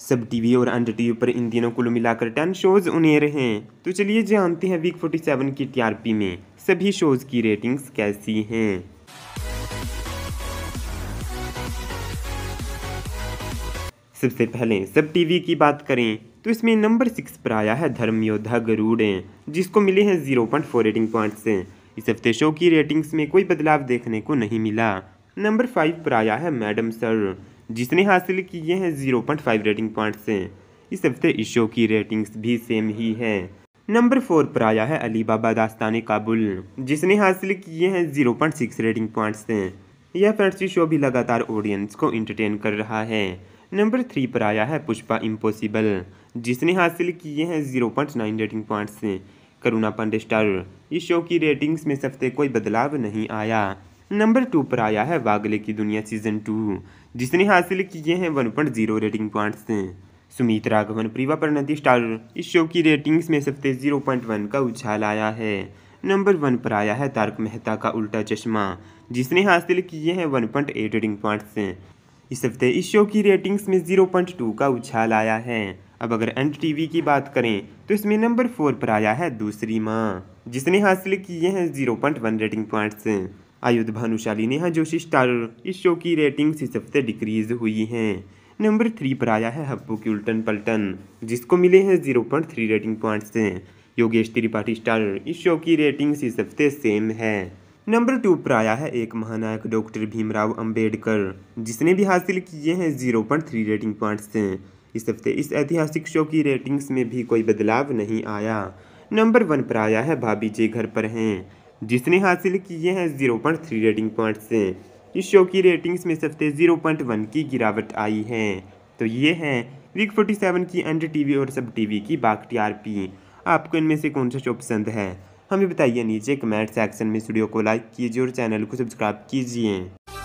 सब टीवी और under TV पर इन दिनों कुल मिलाकर टेन शोज उन्हें रहे तो चलिए जानते हैं वीक फोर्टी सेवन की टीआरपी में सभी शोज की रेटिंग्स कैसी हैं सबसे पहले सब टीवी की बात करें तो इसमें नंबर सिक्स पर आया है धर्म योद्धा गरुड़ जिसको मिले हैं zero point four rating points इस हफ्ते शो की रेटिंग्स में कोई बदलाव देखने को नहीं मिला नंबर फाइव पर आया है मैडम सर जिसने हासिल किए हैं zero point five rating point से इस हफ्ते इस शो की रेटिंग्स भी सेम ही है नंबर फोर पर आया है अली बाबा दास्तान काबुल जिसने हासिल किए हैं zero point six rating point से यह फ्रेंड्स शो भी लगातार ऑडियंस को इंटरटेन कर रहा है नंबर थ्री पर आया है पुष्पा इम्पोसिबल जिसने हासिल किए हैं zero point nine rating points Karuna Pandey star इस शो की रेटिंग्स में इस हफ्ते कोई बदलाव नहीं आया नंबर टू पर आया है वागले की दुनिया सीजन टू जिसने हासिल किए हैं one point zero rating points Sumit Raghavan प्रीवा परिणति स्टार इस शो की रेटिंग्स में सबसे जीरो पॉइंट वन का उछाल आया है नंबर वन पर आया है तारक मेहता का उल्टा चश्मा जिसने हासिल किए हैं one point eight rating points इस हफ्ते इस शो की रेटिंग्स में जीरो पॉइंट टू का उछाल आया है अब अगर एन टीवी की बात करें तो इसमें नंबर फोर पर आया है दूसरी माँ जिसने हासिल किए हैं zero point one rating points Ayudh Bhanushali Neha Joshi star इस शो की रेटिंग इस हफ्ते डिक्रीज हुई हैं नंबर थ्री पर आया है हब्बू की उल्टन पलटन जिसको मिले हैं zero point three rating points Yogesh Tripathi star इस शो की रेटिंग इस हफ्ते सेम है नंबर टू पर आया है एक महानायक डॉक्टर भीमराव अंबेडकर जिसने भी हासिल किए हैं zero point three rating points इस हफ्ते इस ऐतिहासिक शो की रेटिंग्स में भी कोई बदलाव नहीं आया नंबर वन पर आया है भाभी जी घर पर हैं जिसने हासिल किए हैं zero point three rating points इस शो की रेटिंग्स में सबसे जीरो पॉइंट वन की गिरावट आई है तो ये है वीक फोर्टी सेवन की एंड टीवी और सब टीवी की आर टीआरपी आपको इनमें से कौन सा शो पसंद है हमें बताइए नीचे कमेंट सेक्शन में स्टूडियो को लाइक कीजिए और चैनल को सब्सक्राइब कीजिए